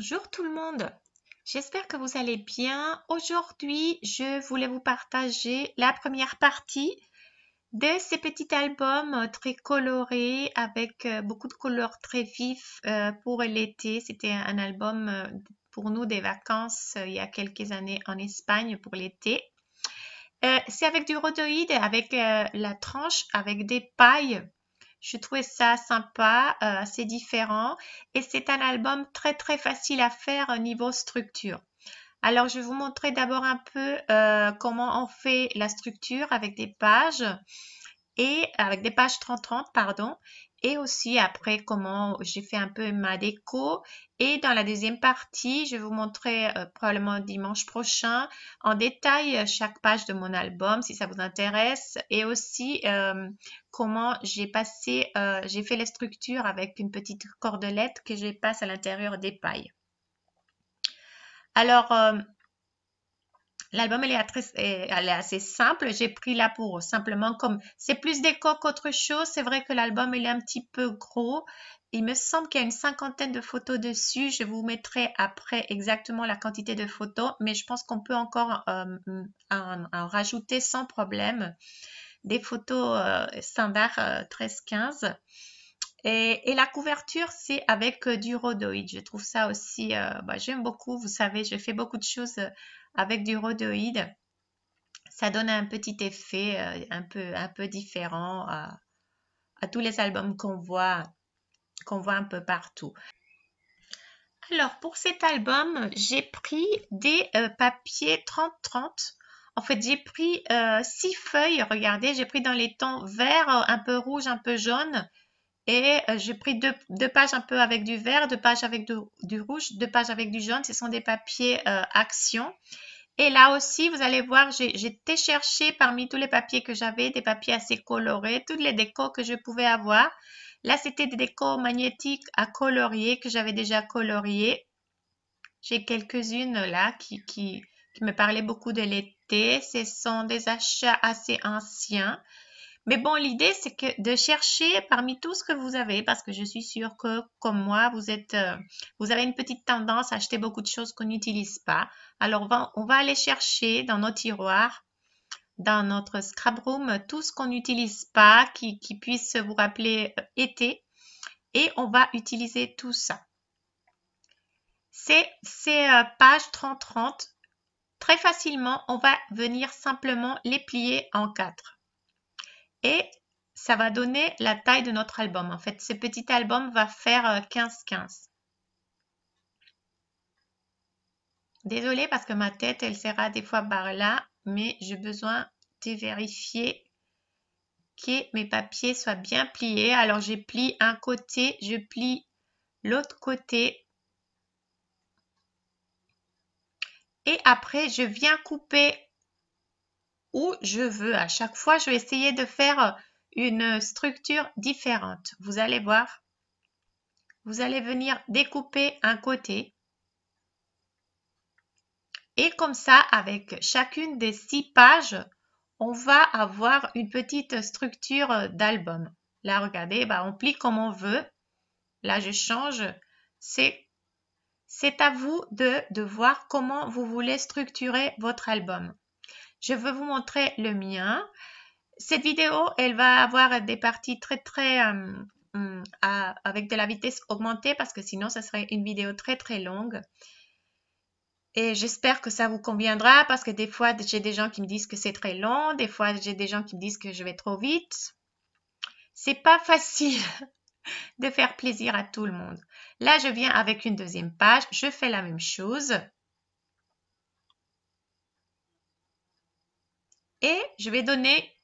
Bonjour tout le monde, j'espère que vous allez bien. Aujourd'hui, je voulais vous partager la première partie de ces petits albums très coloré avec euh, beaucoup de couleurs très vives euh, pour l'été. C'était un album euh, pour nous des vacances il y a quelques années en Espagne pour l'été. C'est avec du rhodoïde, avec la tranche, avec des pailles je trouvais ça sympa, euh, assez différent et c'est un album très très facile à faire au niveau structure. Alors je vais vous montrer d'abord un peu euh, comment on fait la structure avec des pages et avec des pages 30-30 pardon et aussi après comment j'ai fait un peu ma déco. Et dans la deuxième partie, je vais vous montrer euh, probablement dimanche prochain en détail euh, chaque page de mon album si ça vous intéresse et aussi euh, comment j'ai passé, j'ai fait les structures avec une petite cordelette que je passe à l'intérieur des pailles. Alors, L'album, euh, elle, est assez simple. J'ai pris là pour simplement comme c'est plus déco qu'autre chose. C'est vrai que l'album, il est un petit peu gros. Il me semble qu'il y a une cinquantaine de photos dessus. Je vous mettrai après exactement la quantité de photos, mais je pense qu'on peut encore euh, en, rajouter sans problème des photos euh, standard 13-15. Et, la couverture, c'est avec du rhodoïde. Je trouve ça aussi, bah, j'aime beaucoup. Vous savez, je fais beaucoup de choses avec du rhodoïde, ça donne un petit effet euh, un, peu, différent à, tous les albums qu'on voit, qu'on voit un peu partout. Alors pour cet album, j'ai pris des euh, papiers 30-30. En fait, j'ai pris 6 euh, feuilles, regardez, j'ai pris dans les tons verts, un peu rouge, un peu jaune. Et euh, j'ai pris deux, pages un peu avec du vert, deux pages avec du, rouge, deux pages avec du jaune. Ce sont des papiers euh, action. Et là aussi, vous allez voir, j'étais cherché parmi tous les papiers que j'avais, des papiers assez colorés, toutes les décos que je pouvais avoir. Là, c'était des décos magnétiques à colorier que j'avais déjà coloriées. J'ai quelques-unes là qui, qui me parlaient beaucoup de l'été. Ce sont des achats assez anciens. Mais bon, l'idée, c'est que de chercher parmi tout ce que vous avez, parce que je suis sûre que, comme moi, vous euh, avez une petite tendance à acheter beaucoup de choses qu'on n'utilise pas. Alors, on va, aller chercher dans nos tiroirs dans notre scrap room tout ce qu'on n'utilise pas, qui, puisse vous rappeler euh, été. Et on va utiliser tout ça. C'est pages euh, page 30-30. Très facilement, on va venir simplement les plier en quatre et ça va donner la taille de notre album. En fait, ce petit album va faire 15-15. Euh, Désolée parce que ma tête, elle sera des fois par là, mais j'ai besoin de vérifier que mes papiers soient bien pliés. Alors, je plie un côté, je plie l'autre côté. Et après, je viens couper où je veux. À chaque fois, je vais essayer de faire euh, une structure différente. Vous allez voir. Vous allez venir découper un côté. Et comme ça, avec chacune des six pages, on va avoir une petite structure euh, d'album. Là, regardez, bah, on plie comme on veut. Là, je change. C'est c'est à vous de, de voir comment vous voulez structurer votre album. Je veux vous montrer le mien. Cette vidéo, elle va avoir des parties très, très euh, mm, avec de la vitesse augmentée parce que sinon, ça serait une vidéo très, très longue. Et j'espère que ça vous conviendra parce que des fois, j'ai des gens qui me disent que c'est très long. Des fois, j'ai des gens qui me disent que je vais trop vite. C'est pas facile de faire plaisir à tout le monde. Là, je viens avec une deuxième page. Je fais la même chose. Et je vais donner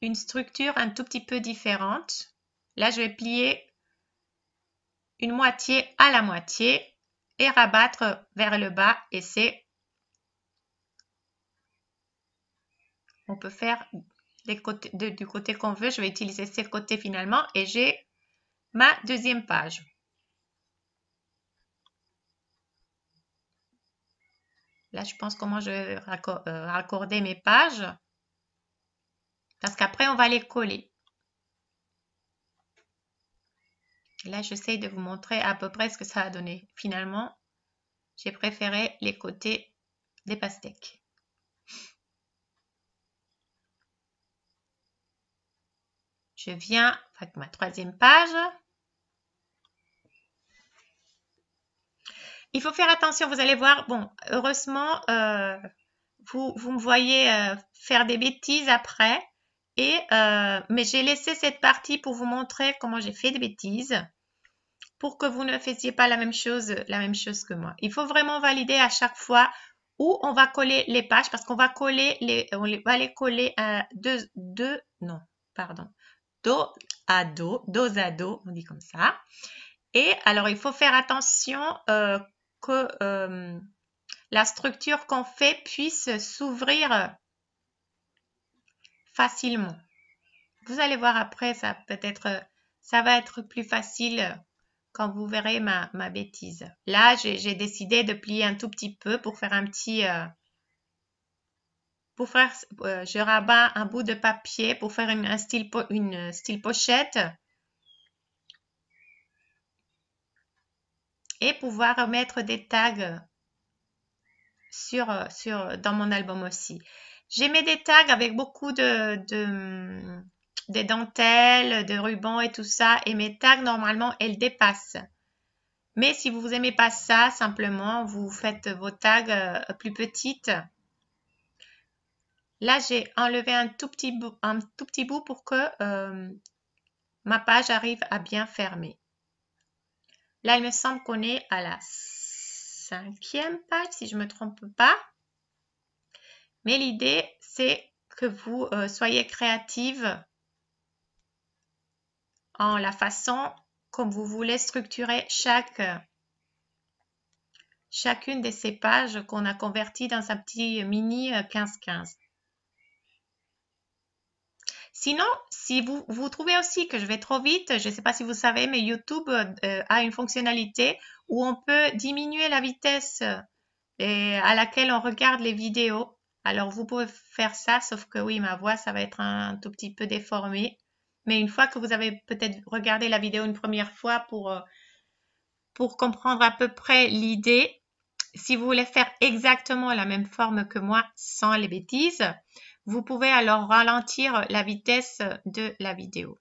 une structure un tout petit peu différente. Là, je vais plier une moitié à la moitié et rabattre vers le bas et c'est on peut faire les côtés, du côté qu'on veut je vais utiliser ces côtés finalement et j'ai ma deuxième page Là, je pense comment je vais euh, raccorder mes pages. Parce qu'après, on va les coller. là, j'essaie de vous montrer à peu près ce que ça a donné. Finalement, j'ai préféré les côtés des pastèques. Je viens avec ma troisième page. Il faut faire attention, vous allez voir. Bon, heureusement, euh, vous, vous, me voyez euh, faire des bêtises après. Et, euh, mais j'ai laissé cette partie pour vous montrer comment j'ai fait des bêtises pour que vous ne fassiez pas la même chose, la même chose que moi. Il faut vraiment valider à chaque fois où on va coller les pages parce qu'on va coller les, on va les coller à deux, deux, non, pardon, dos à dos, dos à dos, on dit comme ça. Et alors, il faut faire attention que euh, la structure qu'on fait puisse s'ouvrir facilement. Vous allez voir après, ça peut-être, ça va être plus facile quand vous verrez ma, bêtise. Là, j'ai décidé de plier un tout petit peu pour faire un petit, euh, pour faire, euh, je rabats un bout de papier pour faire une, style, une style pochette et pouvoir mettre des tags sur, sur, dans mon album aussi. J'ai mis des tags avec beaucoup de, de, dentelles, de rubans et tout ça. Et mes tags, normalement, elles dépassent. Mais si vous n'aimez pas ça, simplement, vous faites vos tags euh, plus petites. Là, j'ai enlevé un tout petit bout, un tout petit bout pour que euh, ma page arrive à bien fermer. Là, il me semble qu'on est à la cinquième page, si je ne me trompe pas. Mais l'idée, c'est que vous euh, soyez créative en la façon comme vous voulez structurer chaque, chacune de ces pages qu'on a converties dans un petit mini 15-15. Euh, Sinon, si vous, trouvez aussi que je vais trop vite, je ne sais pas si vous savez, mais YouTube euh, a une fonctionnalité où on peut diminuer la vitesse euh, à laquelle on regarde les vidéos. Alors, vous pouvez faire ça, sauf que oui, ma voix, ça va être un tout petit peu déformée. Mais une fois que vous avez peut-être regardé la vidéo une première fois pour euh, comprendre à peu près l'idée, si vous voulez faire exactement la même forme que moi sans les bêtises, vous pouvez alors ralentir la vitesse de la vidéo.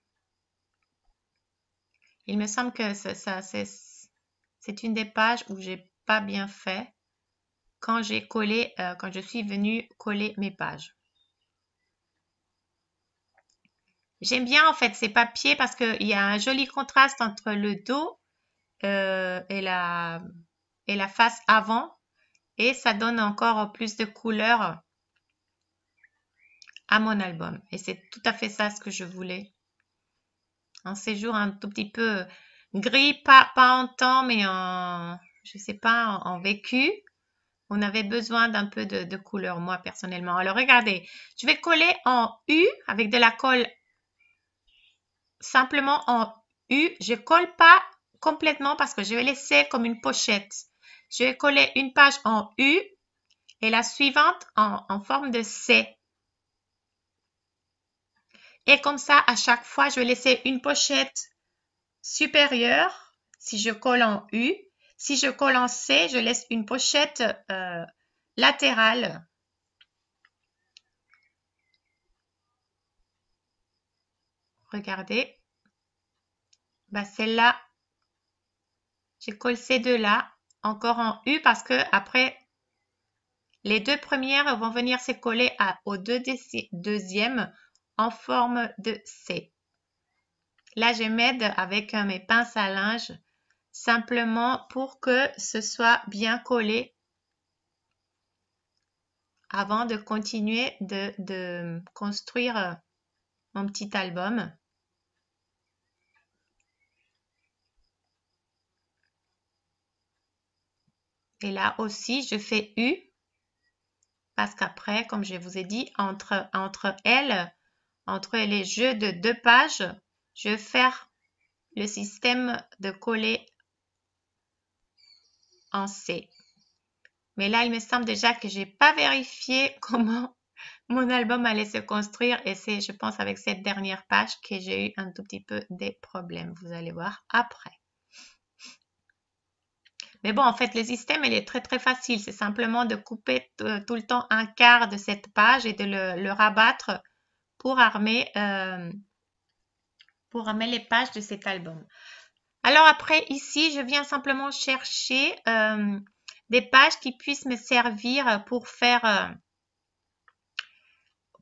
Il me semble que c'est une des pages où j'ai pas bien fait quand j'ai collé, euh, quand je suis venue coller mes pages. J'aime bien en fait ces papiers parce qu'il y a un joli contraste entre le dos euh, et, la, et la face avant et ça donne encore plus de couleur à mon album. Et c'est tout à fait ça ce que je voulais. Un séjour un tout petit peu gris, pas, pas en temps, mais en, je sais pas, en, vécu. On avait besoin d'un peu de, couleur, moi personnellement. Alors regardez, je vais coller en U avec de la colle simplement en U. Je colle pas complètement parce que je vais laisser comme une pochette. Je vais coller une page en U et la suivante en, en forme de C. Et comme ça, à chaque fois, je vais laisser une pochette supérieure si je colle en U. Si je colle en C, je laisse une pochette euh, latérale. Regardez. Bah, celle-là, je colle ces deux-là encore en U parce que après, les deux premières vont venir se coller à, aux deux deuxièmes en forme de C. Là, je m'aide avec euh, mes pinces à linge simplement pour que ce soit bien collé avant de continuer de, de construire euh, mon petit album. Et là aussi, je fais U parce qu'après, comme je vous ai dit, entre, entre L entre les jeux de deux pages, je vais faire le système de coller en C. Mais là, il me semble déjà que je n'ai pas vérifié comment mon album allait se construire et c'est, je pense, avec cette dernière page que j'ai eu un tout petit peu des problèmes. Vous allez voir après. Mais bon, en fait, le système, il est très, très facile. C'est simplement de couper tout le temps un quart de cette page et de le rabattre pour armer, euh, pour armer les pages de cet album. Alors après, ici, je viens simplement chercher euh, des pages qui puissent me servir pour faire, euh,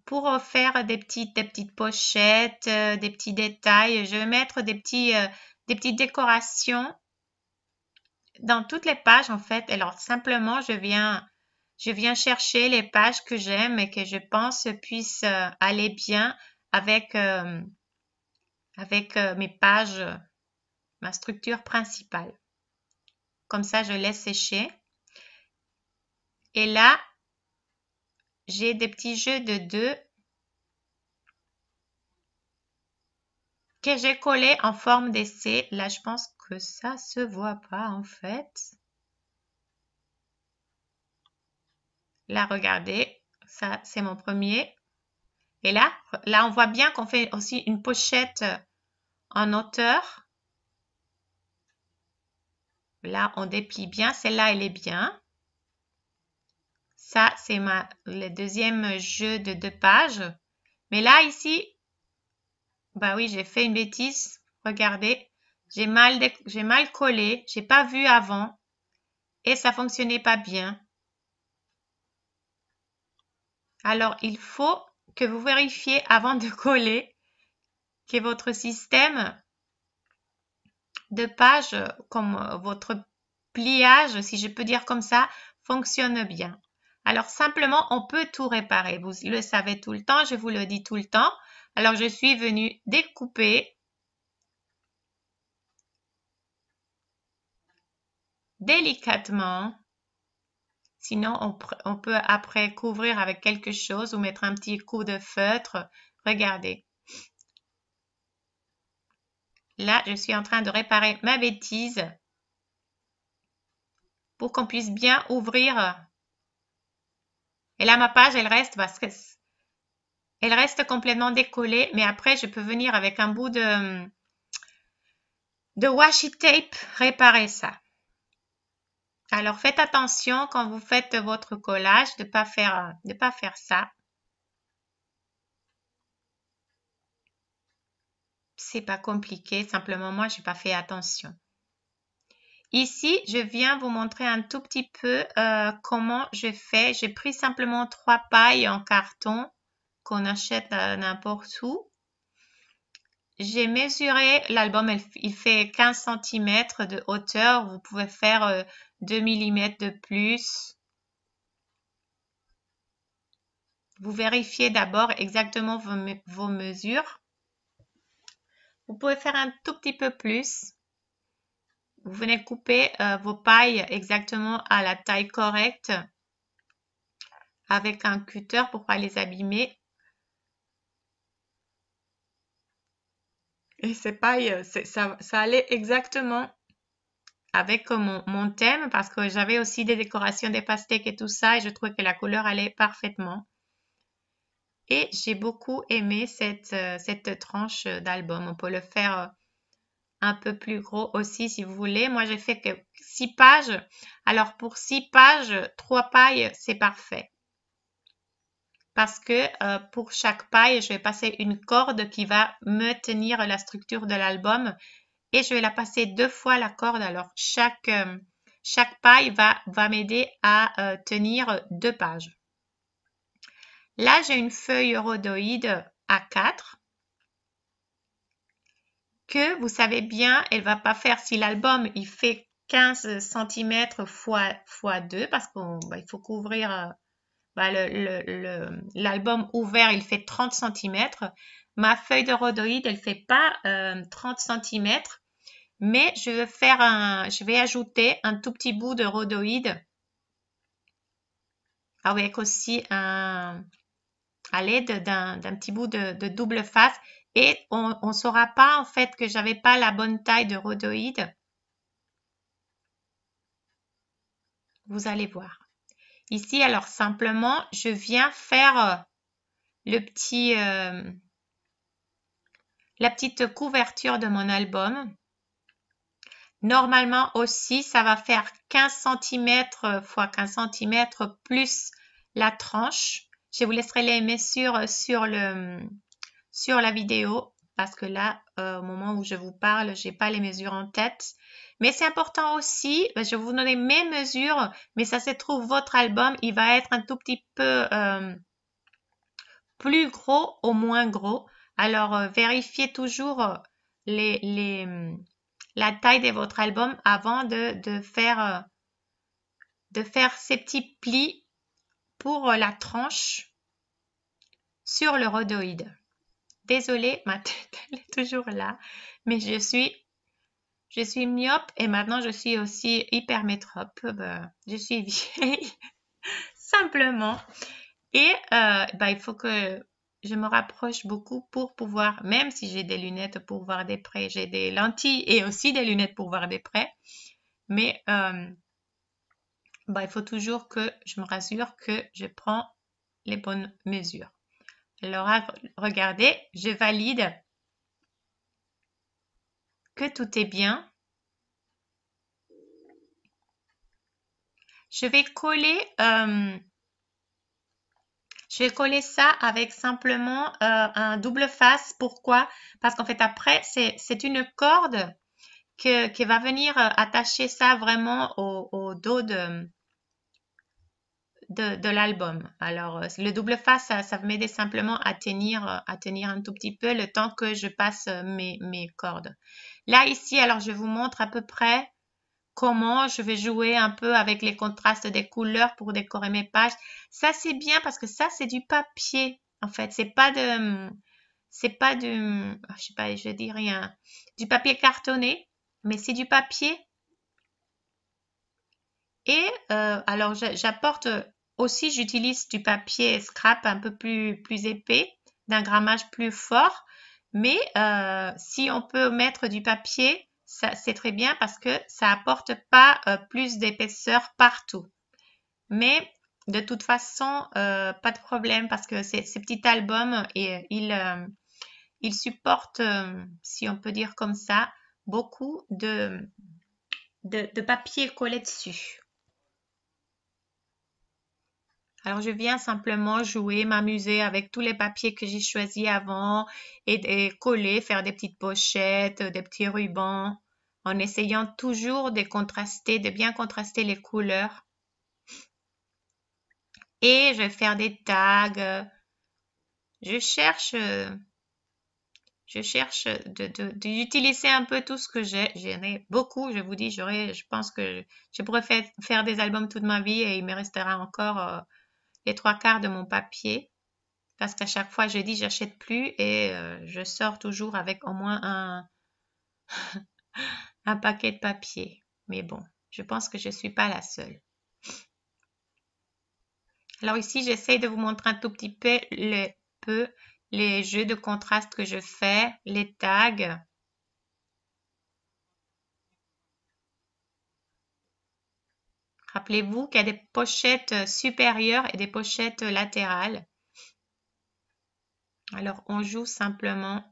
pour faire des, petites, petites pochettes, des petits détails. Je vais mettre des, petits, des petites décorations dans toutes les pages, en fait. Alors, simplement, je viens je viens chercher les pages que j'aime et que je pense puissent euh, aller bien avec, euh, avec euh, mes pages, ma structure principale. Comme ça, je laisse sécher. Et là, j'ai des petits jeux de deux que j'ai collés en forme d'essai. Là, je pense que ça se voit pas en fait. Là, regardez, ça c'est mon premier. Et là, là on voit bien qu'on fait aussi une pochette en hauteur. Là, on déplie bien. Celle-là, elle est bien. Ça, c'est le deuxième jeu de deux pages. Mais là, ici, bah oui, j'ai fait une bêtise. Regardez, j'ai mal, mal collé. J'ai pas vu avant. Et ça fonctionnait pas bien. Alors, il faut que vous vérifiez avant de coller que votre système de page, comme euh, votre pliage, si je peux dire comme ça, fonctionne bien. Alors simplement, on peut tout réparer. Vous le savez tout le temps, je vous le dis tout le temps. Alors je suis venue découper. délicatement Sinon, on, peut après couvrir avec quelque chose ou mettre un petit coup de feutre. Regardez. Là, je suis en train de réparer ma bêtise pour qu'on puisse bien ouvrir. Et là, ma page, elle reste parce elle reste complètement décollée, mais après, je peux venir avec un bout de, de washi tape réparer ça. Alors faites attention quand vous faites votre collage de ne pas faire, de pas faire ça. C'est pas compliqué, simplement moi j'ai pas fait attention. Ici, je viens vous montrer un tout petit peu euh, comment je fais. J'ai pris simplement trois pailles en carton qu'on achète euh, n'importe où. J'ai mesuré, l'album il fait 15 cm de hauteur. Vous pouvez faire euh, 2 mm de plus. Vous vérifiez d'abord exactement vos, mesures. Vous pouvez faire un tout petit peu plus. Vous venez couper euh, vos pailles exactement à la taille correcte avec un cutter pour pas les abîmer. Et ces pailles, euh, ça, ça allait exactement avec euh, mon, mon thème parce que j'avais aussi des décorations des pastèques et tout ça et je trouvais que la couleur allait parfaitement. Et j'ai beaucoup aimé cette, euh, cette tranche d'album. On peut le faire euh, un peu plus gros aussi si vous voulez. Moi, j'ai fait que 6 pages. Alors, pour 6 pages, 3 pailles, c'est parfait. Parce que pour chaque paille, je vais passer une corde qui va me tenir la structure de l'album et je vais la passer deux fois la corde. Alors, chaque, euh, chaque paille va, va m'aider à euh, tenir deux pages. Là, j'ai une feuille rhodoïde a 4 que vous savez bien, elle va pas faire, si l'album il fait 15 cm x x 2, parce qu'il bah, faut couvrir, euh, bah, l'album ouvert il fait 30 cm, Ma feuille de rhodoïde, elle ne fait pas 30 euh, cm, mais je vais, faire un, je vais ajouter un tout petit bout de rhodoïde avec aussi un, à l'aide d'un petit bout de, double face et on ne saura pas en fait que j'avais pas la bonne taille de rhodoïde. Vous allez voir. Ici, alors simplement, je viens faire euh, le petit... Euh, la petite couverture de mon album. Normalement aussi, ça va faire 15 cm x 15 cm plus la tranche. Je vous laisserai les mesures sur, le, sur la vidéo parce que là, euh, au moment où je vous parle, je n'ai pas les mesures en tête. Mais c'est important aussi, je vais vous donner mes mesures, mais ça se trouve, votre album, il va être un tout petit peu euh, plus gros ou moins gros. Alors, euh, vérifiez toujours euh, les, hum, la taille de votre album avant de, euh, faire, ces petits plis pour la tranche sur le rhodoïde. Désolée, ma tête est toujours là, mais je suis, myope et maintenant je suis aussi hypermétrope. Ben, je suis vieille, simplement. Et ben, il faut que je me rapproche beaucoup pour pouvoir, même si j'ai des lunettes pour voir des près, j'ai des lentilles et aussi des lunettes pour voir des près, mais euh, bah, il faut toujours que je me rassure que je prends les bonnes mesures. Alors, regardez, je valide que tout est bien. Je vais coller euh, je vais coller ça avec simplement euh, un double face. Pourquoi Parce qu'en fait, après, c'est une corde qui va venir euh, attacher ça vraiment au, dos de, de, l'album. Alors, euh, le double face, ça, ça m'aider simplement à tenir, à tenir un tout petit peu le temps que je passe mes, mes cordes. Là, ici, alors, je vous montre à peu près comment je vais jouer un peu avec les contrastes des couleurs pour décorer mes pages. Ça, c'est bien parce que ça, c'est du papier, en fait. C'est pas de, c'est pas du, ah, pas, je dis rien, du papier cartonné, mais c'est du papier. Et euh, alors, j'apporte aussi, j'utilise du papier scrap un peu plus, plus épais, d'un grammage plus fort. Mais euh, si on peut mettre du papier c'est très bien parce que ça apporte pas euh, plus d'épaisseur partout. Mais de toute façon, euh, pas de problème parce que ces petit album, et, euh, il, supporte, si on peut dire comme ça, beaucoup de, de, de papier collé dessus. Alors, je viens simplement jouer, m'amuser avec tous les papiers que j'ai choisis avant et, coller, faire des petites pochettes, des petits rubans, en essayant toujours de contraster, de bien contraster les couleurs. Et je vais faire des tags. Je cherche, je cherche d'utiliser de, un peu tout ce que j'ai. J'en ai beaucoup, je vous dis, je pense que je, pourrais faire, des albums toute ma vie et il me restera encore. Euh, trois quarts de mon papier parce qu'à chaque fois, je dis, j'achète plus et euh, je sors toujours avec au moins un, un paquet de papier. Mais bon, je pense que je suis pas la seule. Alors ici, j'essaye de vous montrer un tout petit peu peu les jeux de contraste que je fais, les tags. Rappelez-vous qu'il y a des pochettes euh, supérieures et des pochettes latérales. Alors, on joue simplement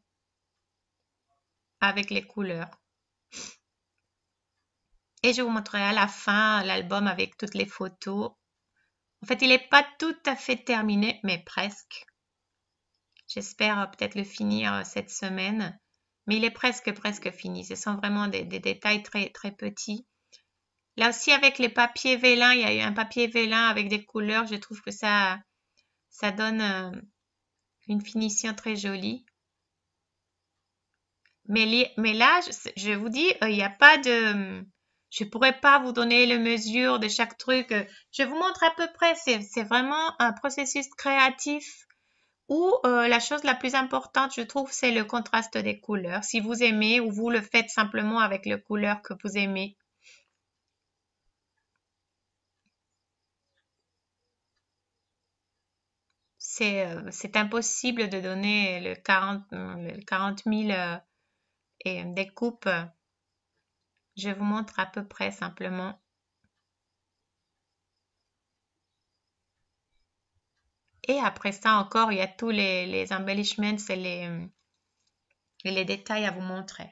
avec les couleurs. Et je vous montrerai à la fin l'album avec toutes les photos. En fait, il n'est pas tout à fait terminé, mais presque. J'espère euh, peut-être le finir euh, cette semaine. Mais il est presque, presque fini. Ce sont vraiment des, détails très, très petits. Là aussi, avec les papiers vélin, il y a eu un papier vélin avec des couleurs. Je trouve que ça, ça donne euh, une finition très jolie. Mais, là, je, vous dis, euh, il n'y a pas de... Je ne pourrais pas vous donner les mesures de chaque truc. Je vous montre à peu près. C'est vraiment un processus créatif où euh, la chose la plus importante, je trouve, c'est le contraste des couleurs. Si vous aimez ou vous le faites simplement avec les couleurs que vous aimez. Euh, c'est, impossible de donner le 40, 000 euh, et coupes. Je vous montre à peu près simplement. Et après ça encore, il y a tous les, embellishments et les, les détails à vous montrer.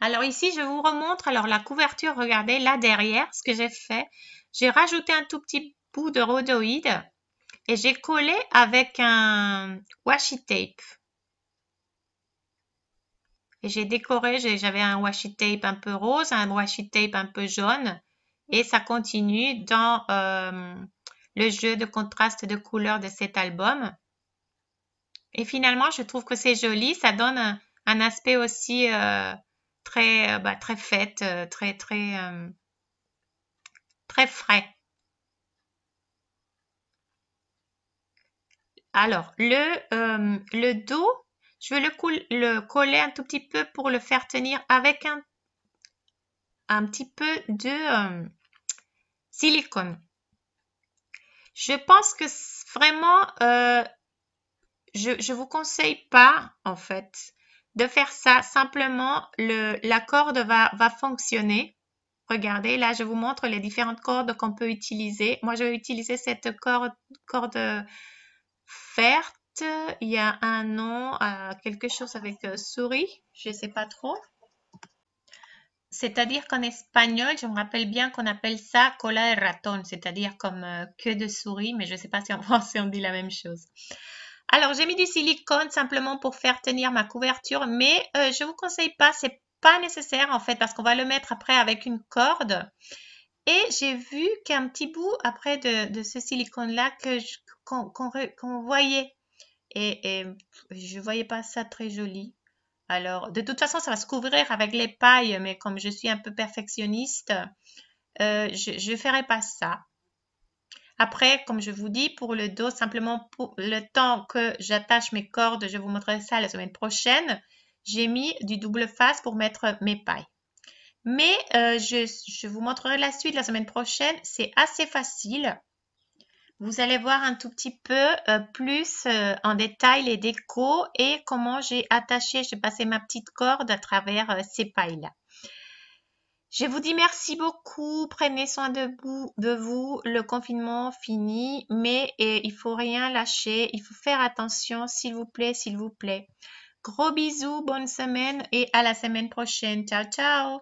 Alors ici, je vous remontre alors la couverture. Regardez là derrière ce que j'ai fait. J'ai rajouté un tout petit de rhodoïde et j'ai collé avec un washi tape. Et j'ai décoré, j'avais un washi tape un peu rose, un washi tape un peu jaune. Et ça continue dans euh, le jeu de contraste de couleurs de cet album. Et finalement, je trouve que c'est joli. Ça donne un, aspect aussi euh, euh, bah, très, très fête, très, très, très frais. Alors, euh, le, dos, je vais le, coller un tout petit peu pour le faire tenir avec un, un petit peu de euh, silicone. Je pense que vraiment, euh, je ne vous conseille pas, en fait, de faire ça. Simplement, le, la corde va, va fonctionner. Regardez, là, je vous montre les différentes cordes qu'on peut utiliser. Moi, je vais utiliser cette corde, corde verte. Il y a un nom, à quelque chose avec euh, souris, je ne sais pas trop. C'est-à-dire qu'en espagnol, je me rappelle bien qu'on appelle ça cola de raton, c'est-à-dire comme euh, queue de souris, mais je ne sais pas si en français on dit la même chose. Alors, j'ai mis du silicone simplement pour faire tenir ma couverture, mais euh, je ne vous conseille pas, c'est pas nécessaire en fait, parce qu'on va le mettre après avec une corde. Et j'ai vu qu'un petit bout après de, de ce silicone-là que, qu'on voyait. Et, je ne voyais pas ça très joli. Alors, de toute façon, ça va se couvrir avec les pailles, mais comme je suis un peu perfectionniste, euh, je ne ferai pas ça. Après, comme je vous dis, pour le dos, simplement pour le temps que j'attache mes cordes, je vous montrerai ça la semaine prochaine, j'ai mis du double face pour mettre mes pailles. Mais euh, je vous montrerai la suite la semaine prochaine, c'est assez facile. Vous allez voir un tout petit peu euh, plus euh, en détail les décos et comment j'ai attaché, j'ai passé ma petite corde à travers euh, ces pailles-là. Je vous dis merci beaucoup, prenez soin de vous, de vous le confinement fini, mais il faut rien lâcher, il faut faire attention, s'il vous plaît, s'il vous plaît. Gros bisous, bonne semaine et à la semaine prochaine. Ciao, ciao